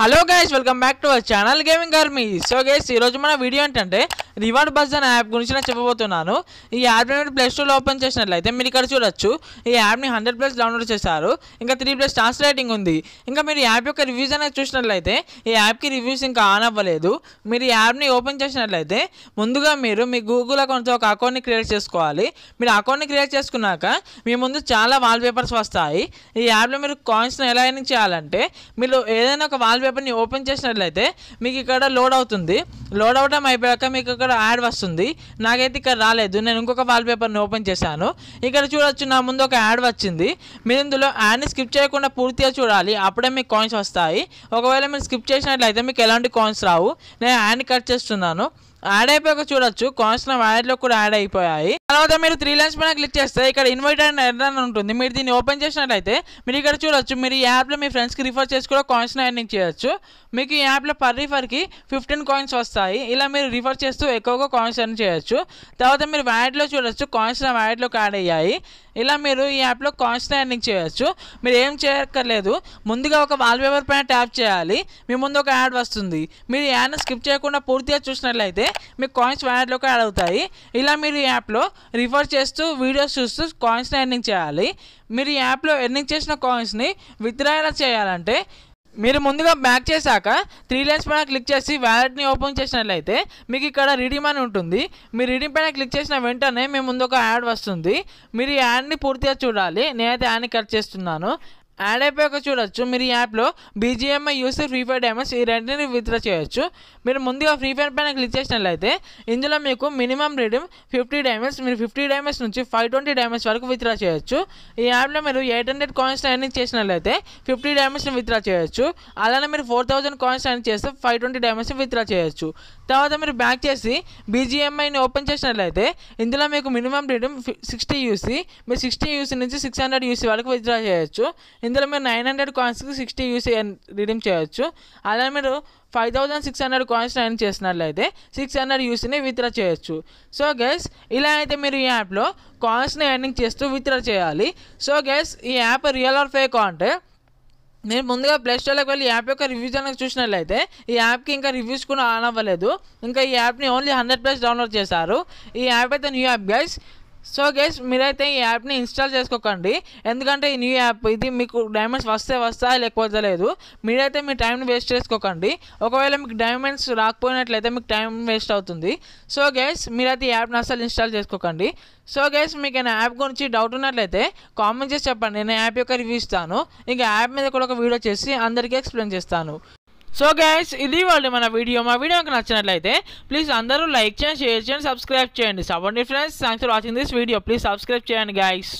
hello guys welcome back to our channel gaming army so guys ఈరోజు మన video ఏంటంటే reward buzz అనే app గురించి నేను చెప్పబోతున్నాను ఈ యాప్ని మీరు ప్లే స్టోర్లో ఓపెన్ చేసినట్లయితే మీరు ఇక్కడ చూడొచ్చు ఈ యాప్ని హండ్రెడ్ ప్లస్ డౌన్లోడ్ చేశారు ఇంకా త్రీ ప్లస్ స్టార్స్ రేటింగ్ ఉంది ఇంకా మీరు యాప్ యొక్క రివ్యూస్ అనేది చూసినట్లయితే ఈ యాప్కి రివ్యూస్ ఇంకా ఆన్ అవ్వలేదు మీరు ఈ యాప్ని ఓపెన్ చేసినట్లయితే ముందుగా మీరు మీ గూగుల్ అకౌంట్తో ఒక అకౌంట్ని క్రియేట్ చేసుకోవాలి మీరు అకౌంట్ని క్రియేట్ చేసుకున్నాక మీ ముందు చాలా వాల్ పేపర్స్ వస్తాయి ఈ యాప్లో మీరు కాయిన్స్ని ఎలా ఎర్నింగ్ చేయాలంటే మీరు ఏదైనా ఒక వాల్ పేపర్ని ఓపెన్ చేసినట్లయితే మీకు ఇక్కడ లోడ్ అవుతుంది లోడ్ అవడం అయిపోయాక మీకు ఇక్కడ యాడ్ వస్తుంది నాకైతే ఇక్కడ రాలేదు నేను ఇంకొక వాల్పేపర్ని ఓపెన్ చేశాను ఇక్కడ చూడొచ్చు నా ముందు ఒక యాడ్ వచ్చింది మీరు ఇందులో యాడ్ని స్కిప్ చేయకుండా పూర్తిగా చూడాలి అప్పుడే మీకు కాయిన్స్ వస్తాయి ఒకవేళ మీరు స్కిప్ చేసినట్లయితే మీకు ఎలాంటి కాయిన్స్ రావు నేను యాడ్ని కట్ చేస్తున్నాను యాడ్ అయిపోయాక చూడొచ్చు కాయిన్స్ నా వ్యాలెట్లో కూడా యాడ్ అయిపోయాయి తర్వాత మీరు త్రీ లైన్స్ పైన క్లిక్ చేస్తే ఇక్కడ ఇన్వైట్ అండ్ ఎర్న్ అని ఉంటుంది మీరు దీన్ని ఓపెన్ చేసినట్లయితే మీరు ఇక్కడ చూడొచ్చు మీరు ఈ యాప్లో మీ ఫ్రెండ్స్కి రిఫర్ చేసి కూడా కాయిన్స్ ఎర్నింగ్ చేయొచ్చు మీకు ఈ యాప్లో పర్ రిఫర్కి ఫిఫ్టీన్ కాయిన్స్ వస్తాయి వస్తాయి ఇలా మీరు రిఫర్ చేస్తూ ఎక్కువగా కాయిన్స్ ఎర్న్ చేయొచ్చు తర్వాత మీరు వ్యాడ్లో చూడొచ్చు కాయిన్స్ నా వ్యాలెట్లోకి యాడ్ అయ్యాయి ఇలా మీరు ఈ యాప్లో కాయిన్స్ ఎర్నింగ్ చేయొచ్చు మీరు ఏం చేయక్కర్లేదు ముందుగా ఒక వాల్పేపర్ పైన ట్యాప్ చేయాలి మీ ముందు ఒక యాడ్ వస్తుంది మీరు యాడ్ని స్కిప్ చేయకుండా పూర్తిగా చూసినట్లయితే మీకు కాయిన్స్ వ్యాలెట్లోకి యాడ్ అవుతాయి ఇలా మీరు ఈ యాప్లో రిఫర్ చేస్తూ వీడియోస్ చూస్తూ కాయిన్స్ని ఎర్నింగ్ చేయాలి మీరు ఈ యాప్లో ఎర్నింగ్ చేసిన కాయిన్స్ని ఎలా చేయాలంటే మీరు ముందుగా బ్యాక్ చేశాక త్రీ లైన్స్ పైన క్లిక్ చేసి వ్యాలెట్ని ఓపెన్ చేసినట్లయితే మీకు ఇక్కడ రీడీమ్ అని ఉంటుంది మీరు రీడీమ్ పైన క్లిక్ చేసిన వెంటనే మీ ముందు ఒక యాడ్ వస్తుంది మీరు ఈ యాడ్ని పూర్తిగా చూడాలి నేనైతే యాడ్ని కట్ చేస్తున్నాను యాడ్ అయిపోయాక చూడొచ్చు మీరు ఈ యాప్లో BGMI UC free fire diamonds ఈ రెండింటిని విత్డ్రా చేయొచ్చు మీరు ముందుగా ఫ్రీ ఫైర్ పైన క్లిక్ చేసినట్లయితే ఇందులో మీకు మినిమం రీడింగ్ ఫిఫ్టీ డైమండ్స్ మీరు ఫిఫ్టీ డైమండ్స్ నుంచి ఫైవ్ ట్వంటీ డైమండ్స్ వరకు విత్డ్రా చేయొచ్చు ఈ యాప్లో మీరు ఎయిట్ హండ్రెడ్ కాయిన్స్ ఎర్నింగ్ చేసినట్లయితే ఫిఫ్టీ డైమండ్స్ని విత్డ్రా చేయొచ్చు అలానే మీరు ఫోర్ థౌసండ్ కాయిన్స్ ఎర్న్ చేస్తే ఫైవ్ ట్వంటీ డైమండ్స్ విత్డ్రా చేయొచ్చు తర్వాత మీరు బ్యాక్ చేసి బీజిఎంఐని ఓపెన్ చేసినట్లయితే ఇందులో మీకు మినిమం రీడింగ్ సిక్స్టీ యూసీ మీరు సిక్స్టీ యూసీ నుంచి సిక్స్ హండ్రెడ్ యూసీ వరకు విత్డ్రా చేయొచ్చు ఇందులో మీరు నైన్ హండ్రెడ్ కాయిన్స్కి సిక్స్టీ యూస్ రిడీమ్ చేయొచ్చు అలానే మీరు five thousand six hundred coins earn చేసినట్లయితే సిక్స్ హండ్రెడ్ యూస్ని విత్డ్రా చేయొచ్చు సో గెస్ ఇలా అయితే మీరు ఈ యాప్లో కాయిన్స్ని ఎర్నింగ్ చేస్తూ విత్డ్రా చేయాలి సో గెస్ ఈ యాప్ రియల్ ఆర్ ఫేక్ అంటే నేను ముందుగా ప్లే స్టోర్లోకి వెళ్ళి యాప్ యొక్క రివ్యూస్ అనేది చూసినట్లయితే ఈ యాప్కి ఇంకా రివ్యూస్ కూడా ఆన్ అవ్వలేదు ఇంకా ఈ యాప్ని ఓన్లీ హండ్రెడ్ ప్లస్ డౌన్లోడ్ చేశారు ఈ యాప్ అయితే new app guys so guys మీరైతే ఈ యాప్ని ఇన్స్టాల్ చేసుకోకండి ఎందుకంటే ఈ న్యూ యాప్ ఇది మీకు డైమండ్స్ వస్తే వస్తా లేకపోతే లేదు మీరైతే మీ టైంని వేస్ట్ చేసుకోకండి ఒకవేళ మీకు డైమండ్స్ రాకపోయినట్లయితే మీకు టైం వేస్ట్ అవుతుంది సో గైస్ మీరైతే ఈ యాప్ని అసలు ఇన్స్టాల్ చేసుకోకండి సో గైస్ మీకు నా యాప్ గురించి డౌట్ ఉన్నట్లయితే కామెంట్ చేసి చెప్పండి నేను యాప్ యొక్క రివ్యూ ఇస్తాను ఇంకా యాప్ మీద కూడా ఒక వీడియో చేసి అందరికీ ఎక్స్ప్లెయిన్ చేస్తాను సో గైస్ ఇది వాళ్ళు మన వీడియో మా వీడియో మీకు నచ్చినట్లయితే ప్లీజ్ అందరూ లైక్ చేయండి షేర్ చేయండి సబ్స్క్రైబ్ చేయండి సబ్ friends thanks for watching this video please subscribe చేయండి గైస్